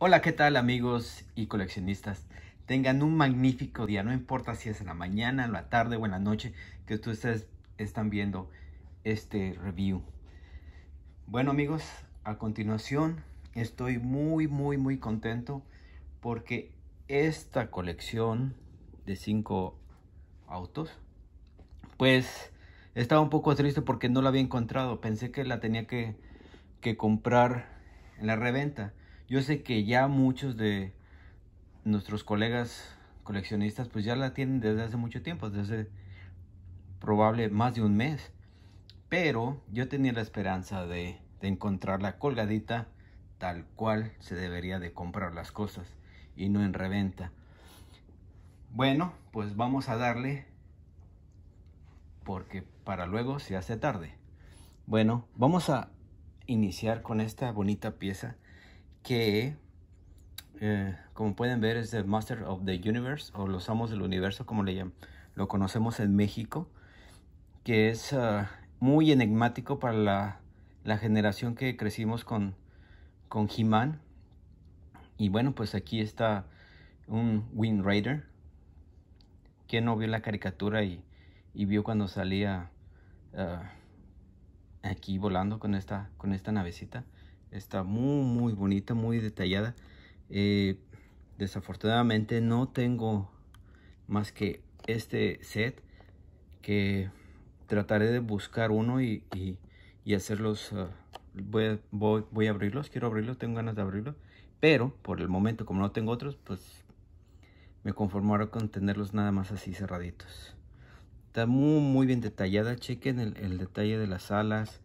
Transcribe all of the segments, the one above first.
Hola, ¿qué tal amigos y coleccionistas? Tengan un magnífico día, no importa si es en la mañana, en la tarde o en la noche que ustedes están viendo este review. Bueno amigos, a continuación estoy muy muy muy contento porque esta colección de 5 autos pues estaba un poco triste porque no la había encontrado pensé que la tenía que, que comprar en la reventa yo sé que ya muchos de nuestros colegas coleccionistas pues ya la tienen desde hace mucho tiempo, desde probable más de un mes. Pero yo tenía la esperanza de, de encontrarla colgadita tal cual se debería de comprar las cosas y no en reventa. Bueno, pues vamos a darle porque para luego se hace tarde. Bueno, vamos a iniciar con esta bonita pieza que, eh, como pueden ver, es the Master of the Universe o los Amos del Universo, como le llaman. Lo conocemos en México, que es ah, muy enigmático para la, generación que crecimos con, con man Y bueno, pues aquí está un Wind Raider. que no vio la caricatura y, y vio cuando salía ah, aquí volando con esta, con esta navecita? Está muy, muy bonita, muy detallada. Eh, desafortunadamente no tengo más que este set que trataré de buscar uno y, hacerlos ah, voy, a, abrirlos quiero abrirlos tengo ganas de abrirlos pero por el momento como no tengo otros pues me conformo ahora con tenerlos nada más así cerraditos está muy muy bien detallada chequen el, el detalle de las alas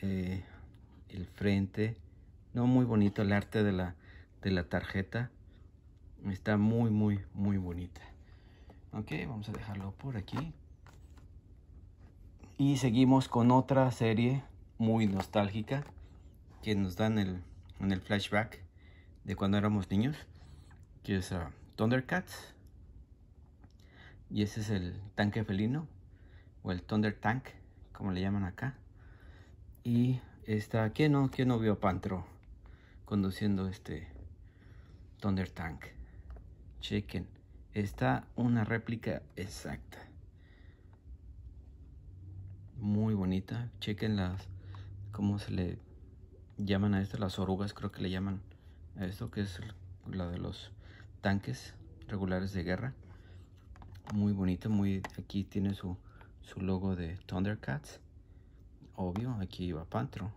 eh, el frente. No, muy bonito el arte de la, de la tarjeta. Está muy, muy, muy bonita. Ok, vamos a dejarlo por aquí. Y seguimos con otra serie muy nostálgica que nos dan el, en el flashback de cuando éramos niños, que es ah, Thundercats. Y ese es el tanque felino, o el Thunder Tank, como le llaman acá. Y esta, ¿quién no, quién no vio Pantro conduciendo este Thunder Tank? Chequen, está una réplica exacta. Muy bonita. Chequen las, ¿cómo se le llaman a esto? Las orugas, creo que le llaman a esto, que es la de los tanques regulares de guerra. Muy bonita, muy, aquí tiene su, su logo de Thundercats obvio, aquí va Pantro.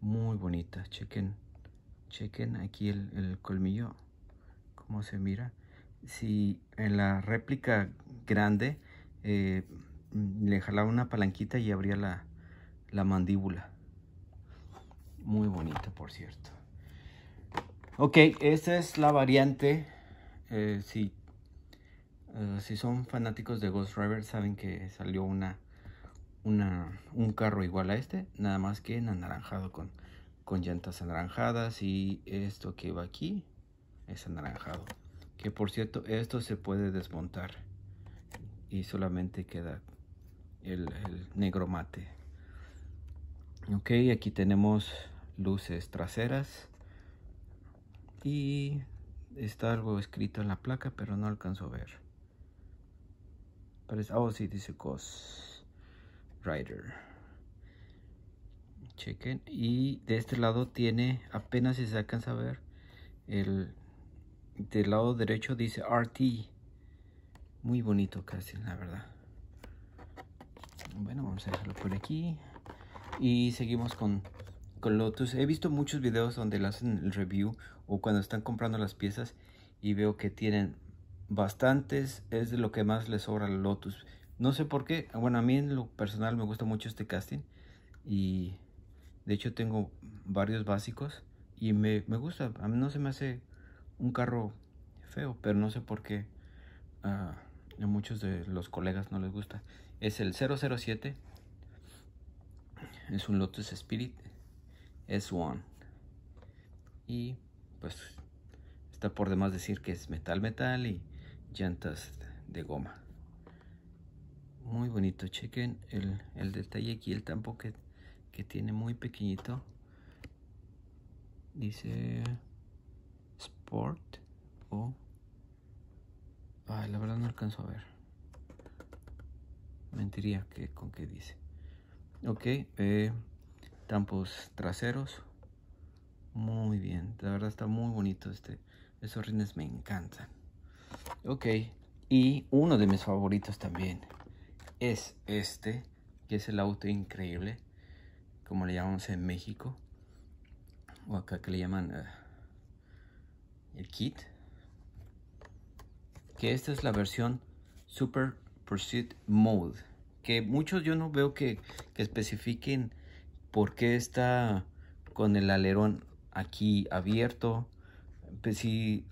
Muy bonita, chequen, chequen aquí el, colmillo, cómo se mira. Si en la réplica grande eh, le jalaba una palanquita y abría la, mandíbula. Muy bonita, por cierto. Ok, esta es la variante. Eh, si, eh, si son fanáticos de Ghost Rider, saben que salió una un carro igual a este, nada más que en anaranjado con, con llantas anaranjadas y esto que va aquí es anaranjado. Que por cierto, esto se puede desmontar y solamente queda el, negro mate. Ok, aquí tenemos luces traseras y está algo escrito en la placa, pero no alcanzo a ver. Parece, oh sí, dice COS. Rider. Chequen. Y de este lado tiene, apenas si se alcanza a ver, el del lado derecho dice RT. Muy bonito casi, la verdad. Bueno, vamos a dejarlo por aquí. Y seguimos con, Lotus. He visto muchos videos donde le hacen el review o cuando están comprando las piezas y veo que tienen bastantes. Es de lo que más les sobra a Lotus no sé por qué. Bueno, a mí en lo personal me gusta mucho este casting. Y de hecho tengo varios básicos. Y me, gusta. A mí no se me hace un carro feo. Pero no sé por qué ah, a muchos de los colegas no les gusta. Es el 007. Es un Lotus Spirit S1. Y pues está por demás decir que es metal metal y llantas de goma muy bonito chequen el, detalle aquí el tampo que, tiene muy pequeñito dice sport o Ay, la verdad no alcanzo a ver mentiría que con qué dice ok eh, tampos traseros muy bien la verdad está muy bonito este esos rines me encantan ok y uno de mis favoritos también es este, que es el auto increíble, como le llamamos en México, o acá que le llaman eh, el kit, que esta es la versión Super Pursuit Mode, que muchos yo no veo que, que especifiquen por qué está con el alerón aquí abierto. Pues, si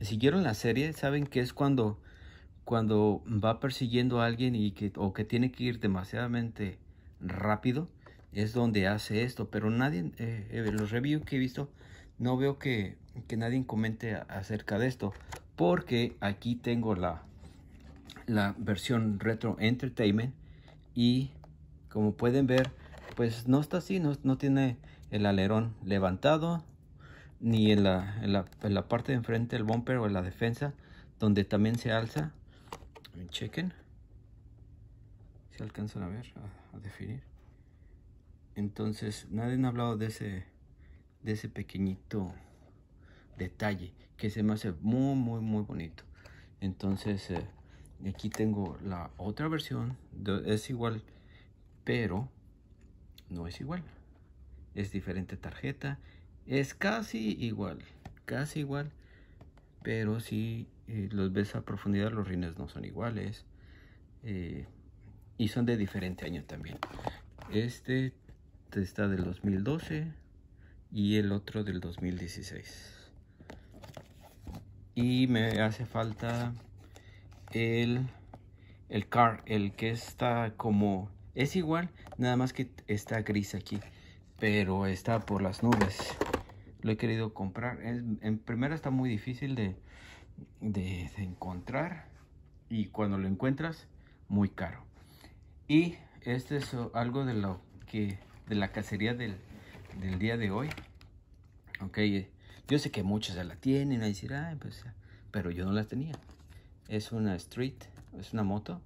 siguieron la serie, saben que es cuando cuando va persiguiendo a alguien y que, o que tiene que ir demasiadamente rápido, es donde hace esto. Pero nadie, eh, eh, los reviews que he visto, no veo que, nadie comente acerca de esto. Porque aquí tengo la, la versión Retro Entertainment y como pueden ver, pues no está así, no, no tiene el alerón levantado, ni en la, parte de enfrente el bumper o en la defensa, donde también se alza chequen si alcanzan a ver, a, definir. Entonces, nadie ha hablado de ese, de ese pequeñito detalle que se me hace muy, muy, muy bonito. Entonces, eh, aquí tengo la otra versión. es igual, pero no es igual. Es diferente tarjeta. Es casi igual, casi igual pero si eh, los ves a profundidad los rines no son iguales eh, y son de diferente año también este está del 2012 y el otro del 2016 y me hace falta el el car el que está como es igual nada más que está gris aquí pero está por las nubes lo he querido comprar. en primera está muy difícil de, encontrar y cuando lo encuentras, muy caro. Y este es algo de lo que de la cacería del, día de hoy. Ok, yo sé que muchos ya la tienen pues pero yo no la tenía. Es una street, es una moto,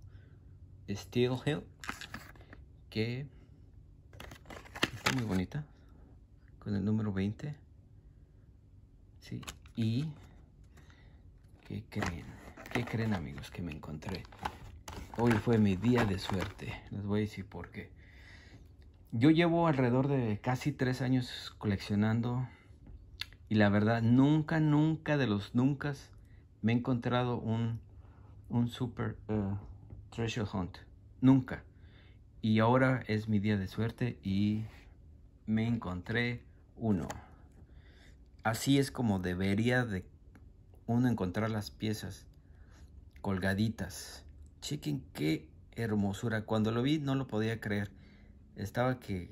Steel Hill, que está muy bonita, con el número 20. ¿sí? Y, ¿qué creen? ¿Qué creen amigos que me encontré? Hoy fue mi día de suerte, les voy a decir por qué. Yo llevo alrededor de casi tres años coleccionando y la verdad nunca, nunca de los nunca me he encontrado un, un super eh, treasure hunt. Nunca. Y ahora es mi día de suerte y me encontré uno. Así es como debería de uno encontrar las piezas colgaditas. Chequen qué hermosura. Cuando lo vi no lo podía creer. Estaba que...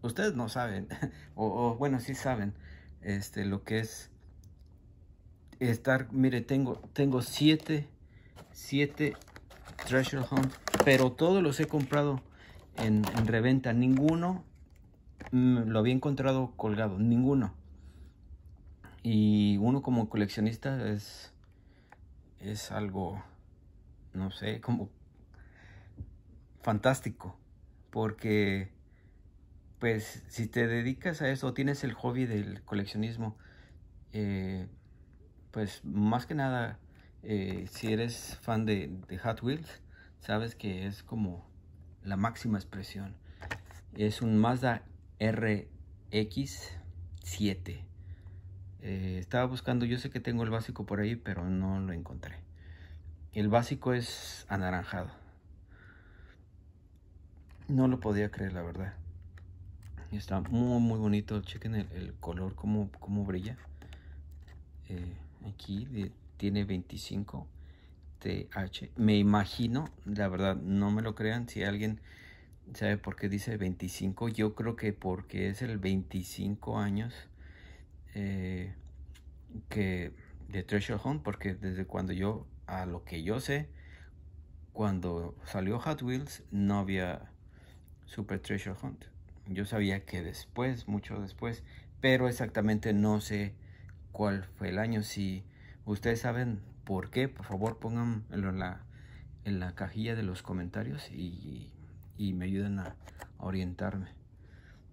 Ustedes no saben, o, bueno, sí saben, este, lo que es estar, mire, tengo, tengo siete, siete treasure hunt, pero todos los he comprado en, en reventa, ninguno Mm, lo había encontrado colgado, ninguno. Y uno como coleccionista es, es algo, no sé, como fantástico, porque pues si te dedicas a eso, tienes el hobby del coleccionismo, eh, pues más que nada, eh, si eres fan de, de Hot Wheels, sabes que es como la máxima expresión. Es un Mazda RX7. Eh, estaba buscando, yo sé que tengo el básico por ahí, pero no lo encontré. El básico es anaranjado. No lo podía creer, la verdad. Está muy, muy bonito. Chequen el, color, cómo, cómo brilla. Eh, aquí tiene 25 TH. Me imagino, la verdad, no me lo crean, si alguien ¿Sabe por qué dice 25? Yo creo que porque es el 25 años eh, que de Treasure Hunt, porque desde cuando yo, a lo que yo sé, cuando salió Hot Wheels no había Super Treasure Hunt. Yo sabía que después, mucho después, pero exactamente no sé cuál fue el año. Si ustedes saben por qué, por favor pongan... en la, en la cajilla de los comentarios y y me ayudan a, orientarme.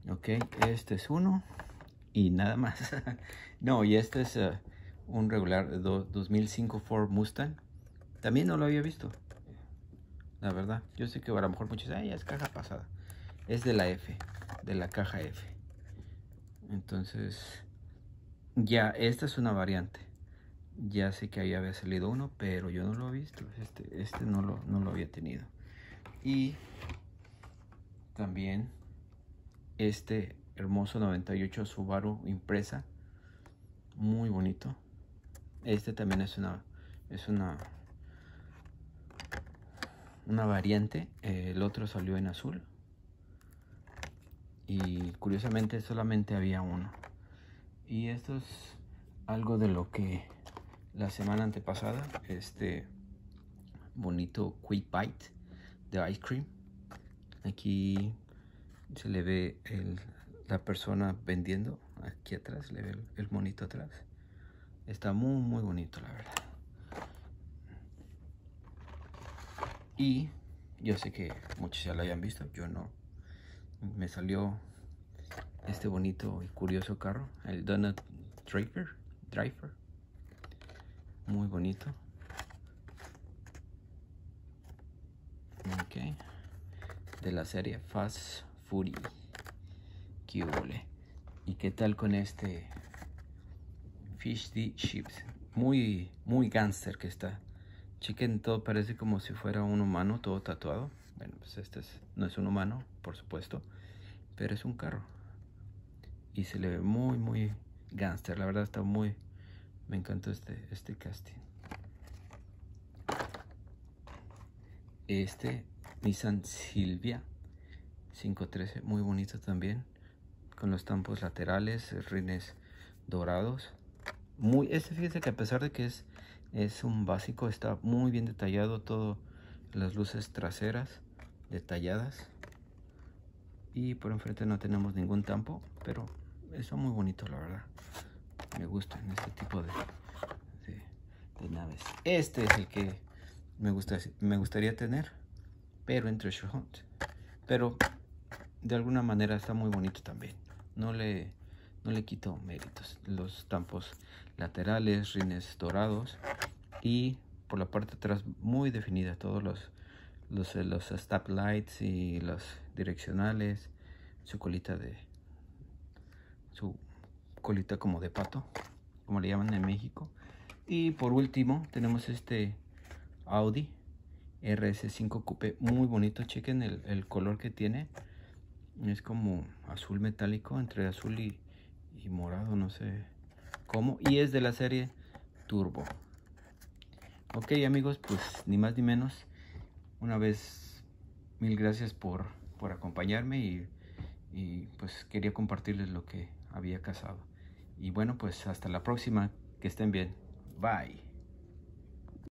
Ok, este es uno y nada más. no, y este es eh, un regular 2005 Ford Mustang. También no lo había visto, la verdad. Yo sé que a lo mejor muchos dicen, es caja pasada. Es de la F, de la caja F. Entonces, ya, esta es una variante. Ya sé que ahí había salido uno, pero yo no lo he visto. Este, este no, lo, no lo había tenido. Y también este hermoso 98 Subaru impresa muy bonito este también es una es una una variante el otro salió en azul y curiosamente solamente había uno y esto es algo de lo que la semana antepasada este bonito quick bite de ice cream Aquí se le ve la persona vendiendo. Aquí atrás, le ve el, monito atrás. Está muy, muy bonito, la verdad. Y yo sé que muchos ya lo hayan visto, yo no. Me salió este bonito y curioso carro, el Donut driver Driver. Muy bonito. Okay de la serie Fast Fury. ¿Qué ¿Y qué tal con este Fish Chips? Muy, muy gánster que está. Chequen todo, parece como si fuera un humano, todo tatuado. Bueno, pues este no es un humano, por supuesto, pero es un carro. Y se le ve muy, muy gánster. La verdad está muy... Me encantó este, este casting. Este Nissan Silvia 513, muy bonito también, con los tampos laterales, rines dorados. Muy, este fíjense que a pesar de que es, es un básico, está muy bien detallado todo, las luces traseras detalladas. Y por enfrente no tenemos ningún tampo, pero está muy bonito la verdad. Me gustan este tipo de, naves. Este es el que me gustaría tener pero en Treasure Hunt. Pero de alguna manera está muy bonito también. No le, le quito méritos. Los tampos laterales, rines dorados y por la parte de atrás muy definida. Todos los, los, los stop lights y los direccionales. Su colita de... Su colita como de pato, como le llaman en México. Y por último tenemos este Audi RS5 Coupé. Muy bonito, chequen el, color que tiene. Es como azul metálico, entre azul y, morado, no sé cómo. Y es de la serie Turbo. Ok amigos, pues ni más ni menos. Una vez, mil gracias por, acompañarme y, y pues quería compartirles lo que había cazado. Y bueno, pues hasta la próxima. Que estén bien. Bye.